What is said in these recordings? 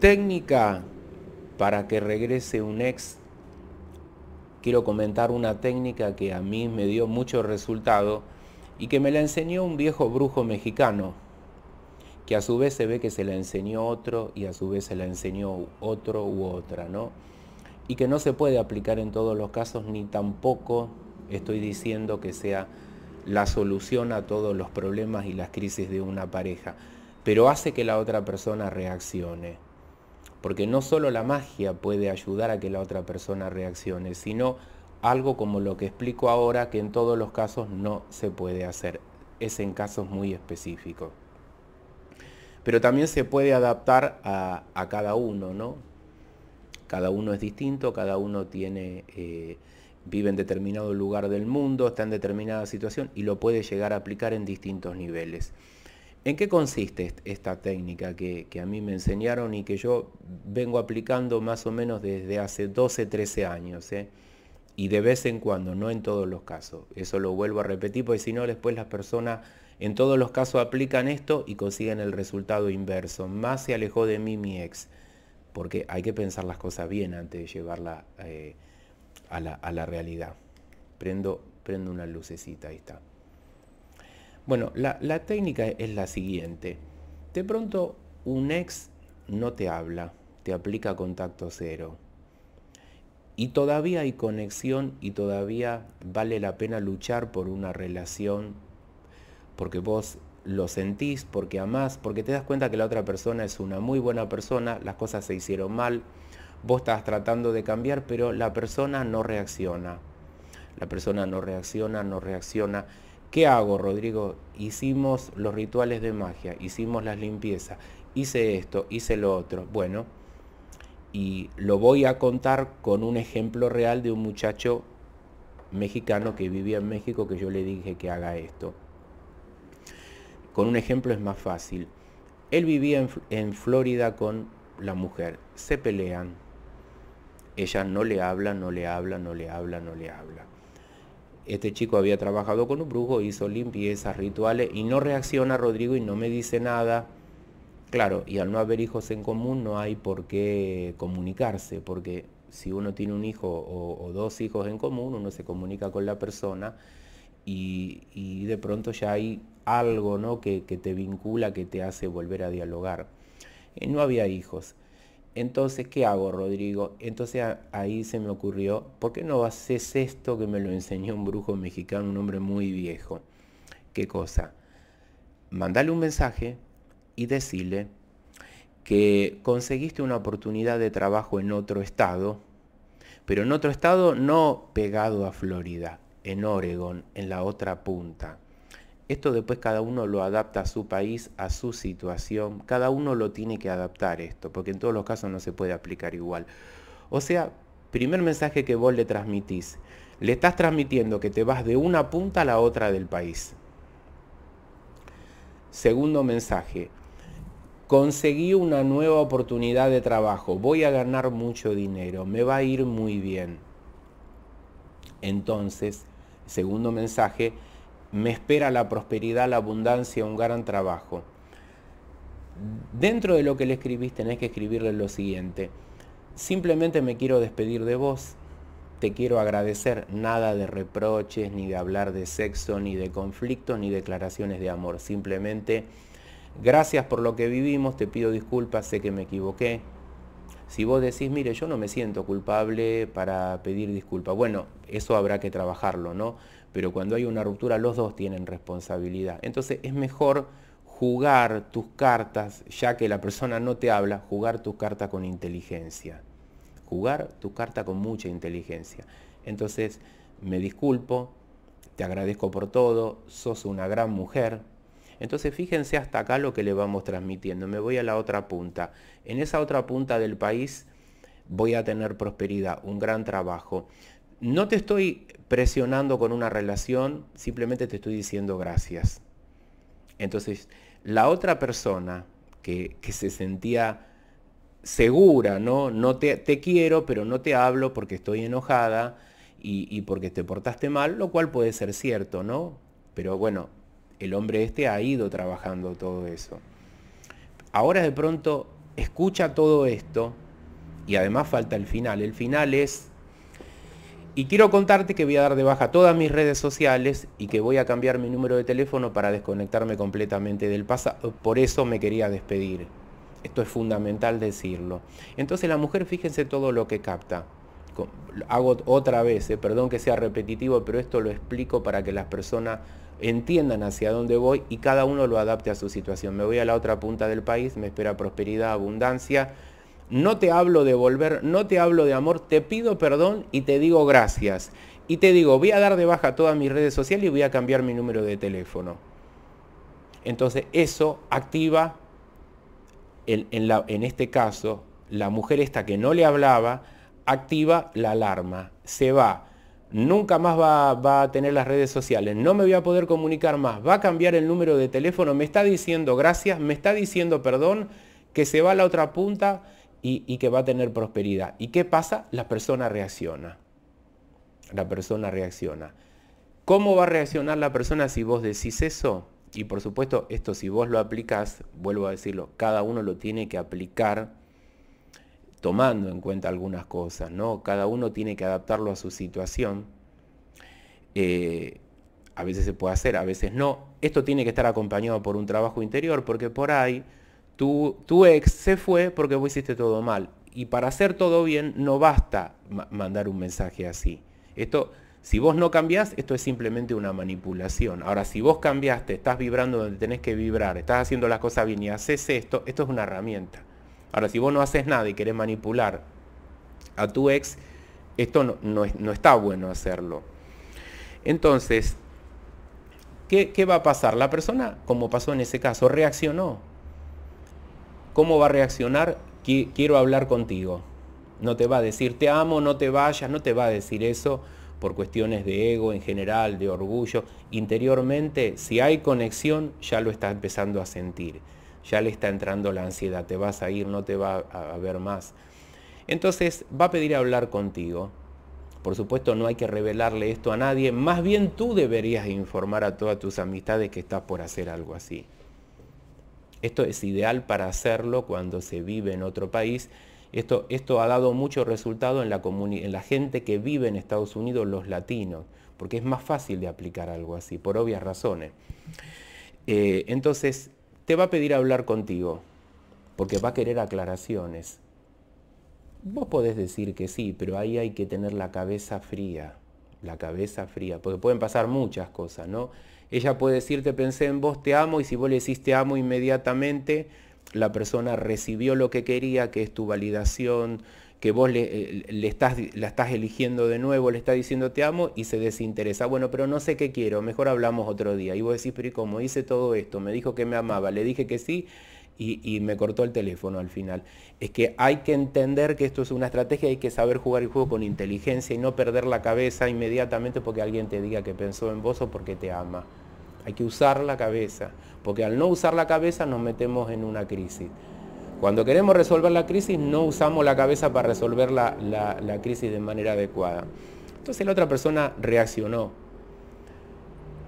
Técnica para que regrese un ex. Quiero comentar una técnica que a mí me dio mucho resultado y que me la enseñó un viejo brujo mexicano, que a su vez se ve que se la enseñó otro y a su vez se la enseñó otro u otra, ¿no? Y que no se puede aplicar en todos los casos ni tampoco estoy diciendo que sea la solución a todos los problemas y las crisis de una pareja, pero hace que la otra persona reaccione porque no solo la magia puede ayudar a que la otra persona reaccione, sino algo como lo que explico ahora que en todos los casos no se puede hacer, es en casos muy específicos. Pero también se puede adaptar a, cada uno, ¿no? Cada uno es distinto, cada uno eh, vive en determinado lugar del mundo, está en determinada situación y lo puede llegar a aplicar en distintos niveles. ¿En qué consiste esta técnica que, a mí me enseñaron y que yo vengo aplicando más o menos desde hace 12, 13 años? Eh? Y de vez en cuando, no en todos los casos. Eso lo vuelvo a repetir porque si no después las personas en todos los casos aplican esto y consiguen el resultado inverso. Más se alejó de mí mi ex. Porque hay que pensar las cosas bien antes de llevarla eh, a, la, realidad. Prendo, prendo una lucecita, ahí está. Bueno, la, técnica es la siguiente. De pronto un ex no te habla, te aplica contacto cero. Y todavía hay conexión y todavía vale la pena luchar por una relación porque vos lo sentís, porque amás, porque te das cuenta que la otra persona es una muy buena persona, las cosas se hicieron mal, vos estás tratando de cambiar, pero la persona no reacciona. La persona no reacciona, no reacciona ¿Qué hago, Rodrigo? Hicimos los rituales de magia, hicimos las limpiezas, hice esto, hice lo otro. Bueno, y lo voy a contar con un ejemplo real de un muchacho mexicano que vivía en México que yo le dije que haga esto. Con un ejemplo es más fácil. Él vivía en, en Florida con la mujer. Se pelean. Ella no le habla, no le habla, no le habla, no le habla este chico había trabajado con un brujo, hizo limpiezas, rituales y no reacciona Rodrigo y no me dice nada. Claro, y al no haber hijos en común no hay por qué comunicarse, porque si uno tiene un hijo o, dos hijos en común, uno se comunica con la persona y, de pronto ya hay algo ¿no? que, te vincula, que te hace volver a dialogar. Eh, no había hijos. Entonces, ¿qué hago, Rodrigo? Entonces ahí se me ocurrió, ¿por qué no haces esto que me lo enseñó un brujo mexicano, un hombre muy viejo? ¿Qué cosa? Mandale un mensaje y decirle que conseguiste una oportunidad de trabajo en otro estado, pero en otro estado no pegado a Florida, en Oregon, en la otra punta. Esto después cada uno lo adapta a su país, a su situación. Cada uno lo tiene que adaptar esto, porque en todos los casos no se puede aplicar igual. O sea, primer mensaje que vos le transmitís. Le estás transmitiendo que te vas de una punta a la otra del país. Segundo mensaje. Conseguí una nueva oportunidad de trabajo. Voy a ganar mucho dinero. Me va a ir muy bien. Entonces, segundo mensaje me espera la prosperidad, la abundancia, un gran trabajo. Dentro de lo que le escribís tenés que escribirle lo siguiente. Simplemente me quiero despedir de vos, te quiero agradecer, nada de reproches, ni de hablar de sexo, ni de conflictos, ni declaraciones de amor. Simplemente, gracias por lo que vivimos, te pido disculpas, sé que me equivoqué, si vos decís, mire, yo no me siento culpable para pedir disculpas, bueno, eso habrá que trabajarlo, ¿no? Pero cuando hay una ruptura, los dos tienen responsabilidad. Entonces es mejor jugar tus cartas, ya que la persona no te habla, jugar tus cartas con inteligencia. Jugar tu carta con mucha inteligencia. Entonces, me disculpo, te agradezco por todo, sos una gran mujer, entonces fíjense hasta acá lo que le vamos transmitiendo. Me voy a la otra punta. En esa otra punta del país voy a tener prosperidad, un gran trabajo. No te estoy presionando con una relación, simplemente te estoy diciendo gracias. Entonces, la otra persona que, se sentía segura, ¿no? No te, quiero, pero no te hablo porque estoy enojada y porque te portaste mal, lo cual puede ser cierto, ¿no? Pero bueno, el hombre este ha ido trabajando todo eso. Ahora de pronto escucha todo esto y además falta el final. El final es... Y quiero contarte que voy a dar de baja todas mis redes sociales y que voy a cambiar mi número de teléfono para desconectarme completamente del pasado. Por eso me quería despedir. Esto es fundamental decirlo. Entonces la mujer, fíjense todo lo que capta hago otra vez, eh, perdón que sea repetitivo, pero esto lo explico para que las personas entiendan hacia dónde voy y cada uno lo adapte a su situación. Me voy a la otra punta del país, me espera prosperidad, abundancia. No te hablo de volver, no te hablo de amor, te pido perdón y te digo gracias. Y te digo, voy a dar de baja todas mis redes sociales y voy a cambiar mi número de teléfono. Entonces eso activa, en, la, en este caso, la mujer esta que no le hablaba, activa la alarma. Se va nunca más va, a tener las redes sociales, no me voy a poder comunicar más, va a cambiar el número de teléfono, me está diciendo gracias, me está diciendo perdón, que se va a la otra punta y, y que va a tener prosperidad. ¿Y qué pasa? La persona reacciona. La persona reacciona. ¿Cómo va a reaccionar la persona si vos decís eso? Y por supuesto, esto si vos lo aplicás, vuelvo a decirlo, cada uno lo tiene que aplicar tomando en cuenta algunas cosas, ¿no? Cada uno tiene que adaptarlo a su situación. Eh, a veces se puede hacer, a veces no. Esto tiene que estar acompañado por un trabajo interior, porque por ahí tu, tu ex se fue porque vos hiciste todo mal. Y para hacer todo bien no basta mandar un mensaje así. Esto, si vos no cambiás, esto es simplemente una manipulación. Ahora, si vos cambiaste, estás vibrando donde tenés que vibrar, estás haciendo las cosas bien y haces esto, esto es una herramienta. Ahora, si vos no haces nada y querés manipular a tu ex, esto no, está bueno hacerlo. Entonces, ¿qué, ¿qué va a pasar? La persona, como pasó en ese caso, reaccionó. ¿Cómo va a reaccionar? Quiero hablar contigo. No te va a decir, te amo, no te vayas, no te va a decir eso por cuestiones de ego en general, de orgullo. Interiormente, si hay conexión, ya lo está empezando a sentir ya le está entrando la ansiedad, te vas a ir, no te va a ver más. Entonces va a pedir hablar contigo. Por supuesto no hay que revelarle esto a nadie, más bien tú deberías informar a todas tus amistades que estás por hacer algo así. Esto es ideal para hacerlo cuando se vive en otro país. Esto, esto ha dado mucho resultado en la, gente que vive en Estados Unidos, los latinos, porque es más fácil de aplicar algo así, por obvias razones. Eh, entonces, te va a pedir hablar contigo, porque va a querer aclaraciones. Vos podés decir que sí, pero ahí hay que tener la cabeza fría, la cabeza fría, porque pueden pasar muchas cosas, ¿no? Ella puede decirte, pensé en vos, te amo, y si vos le decís te amo inmediatamente, la persona recibió lo que quería, que es tu validación, que vos eh, le, estás, la estás eligiendo de nuevo, le estás diciendo te amo y se desinteresa. Bueno, pero no sé qué quiero, mejor hablamos otro día. Y vos decís, pero ¿y cómo hice todo esto? Me dijo que me amaba, le dije que sí y, y, me cortó el teléfono al final. Es que hay que entender que esto es una estrategia, hay que saber jugar el juego con inteligencia y no perder la cabeza inmediatamente porque alguien te diga que pensó en vos o porque te ama. Hay que usar la cabeza, porque al no usar la cabeza nos metemos en una crisis. Cuando queremos resolver la crisis no usamos la cabeza para resolver la, crisis de manera adecuada. Entonces la otra persona reaccionó.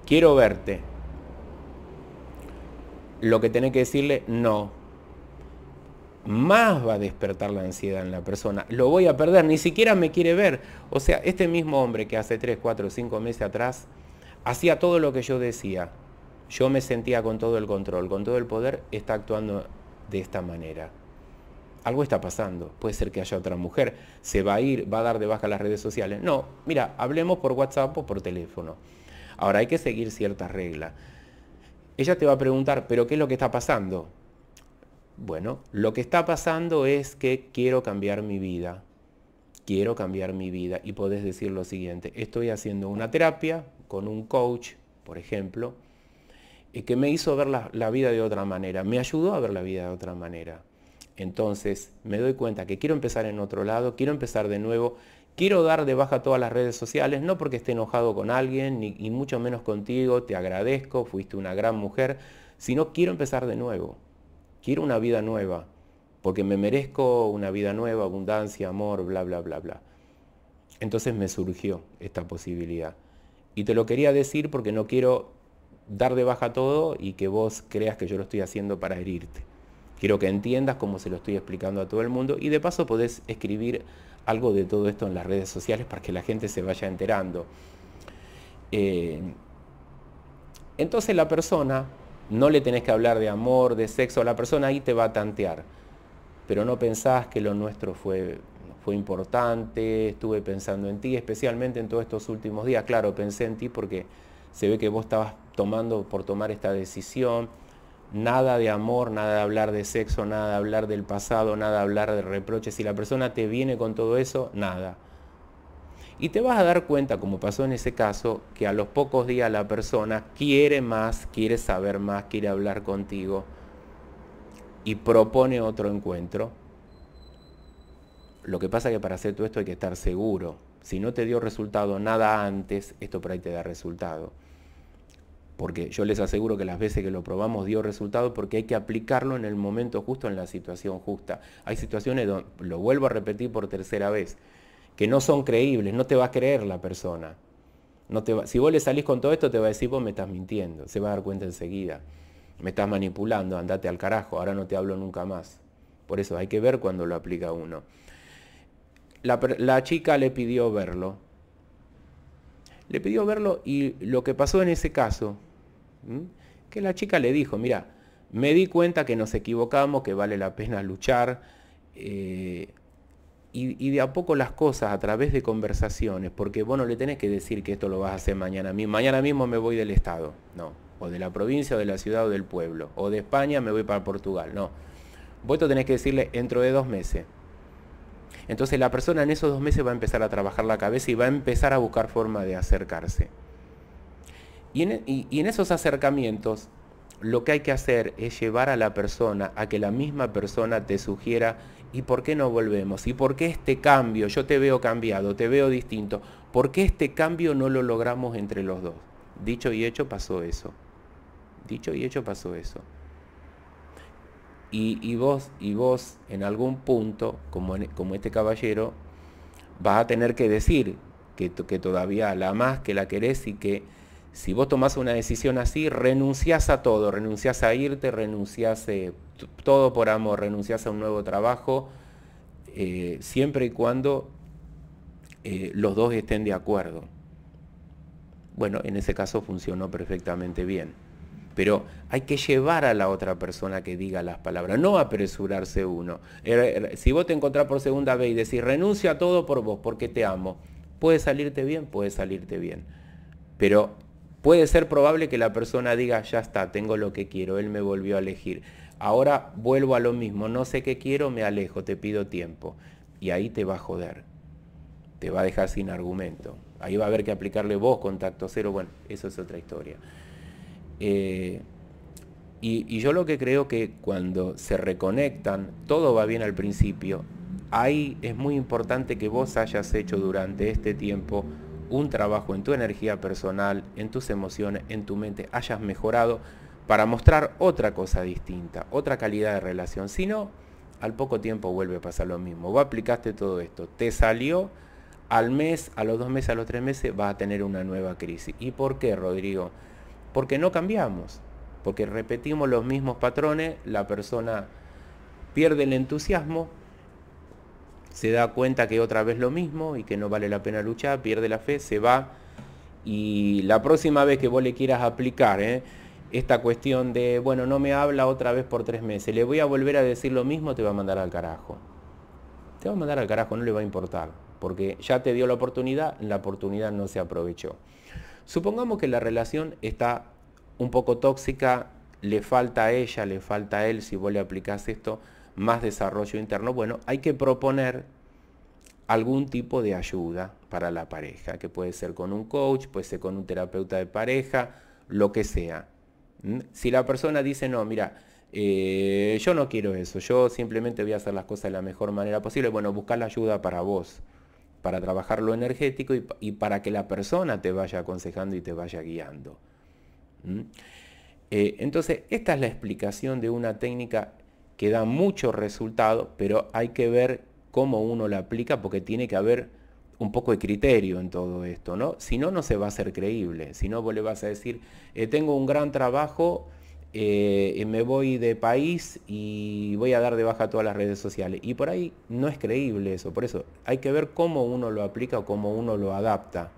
Quiero verte. Lo que tenés que decirle, no. Más va a despertar la ansiedad en la persona. Lo voy a perder, ni siquiera me quiere ver. O sea, este mismo hombre que hace 3, 4, 5 meses atrás hacía todo lo que yo decía. Yo me sentía con todo el control, con todo el poder, está actuando de esta manera. Algo está pasando, puede ser que haya otra mujer, se va a ir, va a dar de baja las redes sociales. No, mira, hablemos por WhatsApp o por teléfono. Ahora hay que seguir ciertas reglas. Ella te va a preguntar, pero ¿qué es lo que está pasando? Bueno, lo que está pasando es que quiero cambiar mi vida. Quiero cambiar mi vida. Y podés decir lo siguiente, estoy haciendo una terapia con un coach, por ejemplo, que me hizo ver la, vida de otra manera, me ayudó a ver la vida de otra manera. Entonces me doy cuenta que quiero empezar en otro lado, quiero empezar de nuevo, quiero dar de baja todas las redes sociales, no porque esté enojado con alguien, ni, y mucho menos contigo, te agradezco, fuiste una gran mujer, sino quiero empezar de nuevo, quiero una vida nueva, porque me merezco una vida nueva, abundancia, amor, bla, bla, bla, bla. Entonces me surgió esta posibilidad. Y te lo quería decir porque no quiero dar de baja todo y que vos creas que yo lo estoy haciendo para herirte. Quiero que entiendas cómo se lo estoy explicando a todo el mundo y de paso podés escribir algo de todo esto en las redes sociales para que la gente se vaya enterando. Eh, entonces la persona, no le tenés que hablar de amor, de sexo, la persona ahí te va a tantear. Pero no pensás que lo nuestro fue, fue importante, estuve pensando en ti, especialmente en todos estos últimos días. Claro, pensé en ti porque se ve que vos estabas tomando por tomar esta decisión. Nada de amor, nada de hablar de sexo, nada de hablar del pasado, nada de hablar de reproches. Si la persona te viene con todo eso, nada. Y te vas a dar cuenta, como pasó en ese caso, que a los pocos días la persona quiere más, quiere saber más, quiere hablar contigo y propone otro encuentro. Lo que pasa es que para hacer todo esto hay que estar seguro. Si no te dio resultado nada antes, esto por ahí te da resultado porque yo les aseguro que las veces que lo probamos dio resultado porque hay que aplicarlo en el momento justo, en la situación justa. Hay situaciones donde, lo vuelvo a repetir por tercera vez, que no son creíbles, no te va a creer la persona. No te si vos le salís con todo esto, te va a decir, vos me estás mintiendo, se va a dar cuenta enseguida. Me estás manipulando, andate al carajo, ahora no te hablo nunca más. Por eso hay que ver cuando lo aplica uno. la chica le pidió verlo. Le pidió verlo y lo que pasó en ese caso ¿Mm? Que la chica le dijo, mira, me di cuenta que nos equivocamos, que vale la pena luchar. Eh, y, de a poco las cosas a través de conversaciones, porque vos no le tenés que decir que esto lo vas a hacer mañana mismo, mañana mismo me voy del Estado, no, o de la provincia, o de la ciudad, o del pueblo, o de España me voy para Portugal, no. Vos tenés que decirle dentro de dos meses. Entonces la persona en esos dos meses va a empezar a trabajar la cabeza y va a empezar a buscar forma de acercarse. E, y en, esos acercamientos lo que hay que hacer es llevar a la persona a que la misma persona te sugiera ¿Y por qué no volvemos? ¿Y por qué este cambio? Yo te veo cambiado, te veo distinto. ¿Por qué este cambio no lo logramos entre los dos? Dicho y hecho pasó eso. Dicho y hecho pasó eso. Y, vos, y vos en algún punto, como, como este caballero, vas a tener que decir que, que todavía la más, que la querés y que si vos tomás una decisión así, renunciás a todo, renunciás a irte, renunciás a eh, todo por amor, renunciás a un nuevo trabajo, eh, siempre y cuando eh, los dos estén de acuerdo. Bueno, en ese caso funcionó perfectamente bien. Pero hay que llevar a la otra persona que diga las palabras, no apresurarse uno. Er, er, si vos te encontrás por segunda vez y decís renuncio a todo por vos porque te amo, puede salirte bien, puede salirte bien. Pero Puede ser probable que la persona diga, ya está, tengo lo que quiero, él me volvió a elegir. Ahora vuelvo a lo mismo, no sé qué quiero, me alejo, te pido tiempo. Y ahí te va a joder, te va a dejar sin argumento. Ahí va a haber que aplicarle vos contacto cero, bueno, eso es otra historia. Eh, y, y, yo lo que creo que cuando se reconectan, todo va bien al principio. Ahí es muy importante que vos hayas hecho durante este tiempo un trabajo en tu energía personal, en tus emociones, en tu mente, hayas mejorado para mostrar otra cosa distinta, otra calidad de relación. Si no, al poco tiempo vuelve a pasar lo mismo. Vos aplicaste todo esto, te salió, al mes, a los dos meses, a los tres meses, vas a tener una nueva crisis. ¿Y por qué, Rodrigo? Porque no cambiamos, porque repetimos los mismos patrones, la persona pierde el entusiasmo, se da cuenta que otra vez lo mismo y que no vale la pena luchar, pierde la fe, se va. Y la próxima vez que vos le quieras aplicar ¿eh? esta cuestión de, bueno, no me habla otra vez por tres meses, le voy a volver a decir lo mismo, te va a mandar al carajo. Te va a mandar al carajo, no le va a importar, porque ya te dio la oportunidad, la oportunidad no se aprovechó. Supongamos que la relación está un poco tóxica, le falta a ella, le falta a él, si vos le aplicás esto, más desarrollo interno, bueno, hay que proponer algún tipo de ayuda para la pareja, que puede ser con un coach, puede ser con un terapeuta de pareja, lo que sea. Mm, si la persona dice, no, mira, eh, yo no quiero eso, yo simplemente voy a hacer las cosas de la mejor manera posible, bueno, buscar la ayuda para vos, para trabajar lo energético y, para que la persona te vaya aconsejando y te vaya guiando. Mm. Eh, entonces, esta es la explicación de una técnica que da mucho resultado, pero hay que ver cómo uno lo aplica porque tiene que haber un poco de criterio en todo esto, ¿no? Si no, no se va a hacer creíble. Si no, vos le vas a decir, eh, tengo un gran trabajo, eh, me voy de país y voy a dar de baja todas las redes sociales. Y por ahí no es creíble eso. Por eso hay que ver cómo uno lo aplica o cómo uno lo adapta.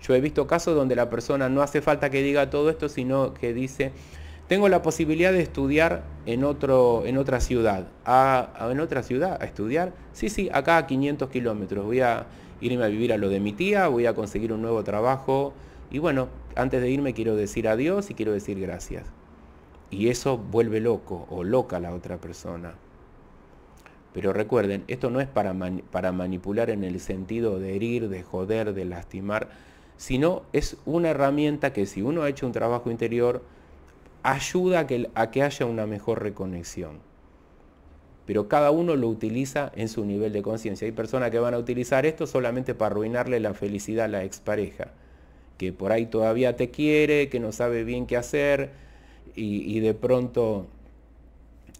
Yo he visto casos donde la persona no hace falta que diga todo esto, sino que dice, tengo la posibilidad de estudiar en, otro, en otra ciudad. ¿En otra ciudad? ¿A estudiar? Sí, sí, acá a 500 kilómetros. Voy a irme a vivir a lo de mi tía, voy a conseguir un nuevo trabajo. Y bueno, antes de irme quiero decir adiós y quiero decir gracias. Y eso vuelve loco o loca a la otra persona. Pero recuerden, esto no es para manipular en el sentido de herir, de joder, de lastimar, sino es una herramienta que si uno ha hecho un trabajo interior, ayuda a que, a que haya una mejor reconexión. Pero cada uno lo utiliza en su nivel de conciencia. Hay personas que van a utilizar esto solamente para arruinarle la felicidad a la expareja, que por ahí todavía te quiere, que no sabe bien qué hacer y de pronto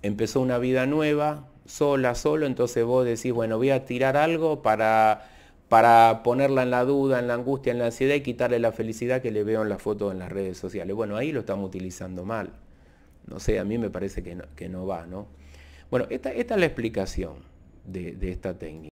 empezó una vida nueva, sola, solo, entonces vos decís, bueno, voy a tirar algo para para ponerla en la duda, en la angustia, en la ansiedad y quitarle la felicidad que le veo en las fotos en las redes sociales. Bueno, ahí lo estamos utilizando mal. No sé, a mí me parece que no, va, ¿no? Bueno, esta, es la explicación de esta técnica.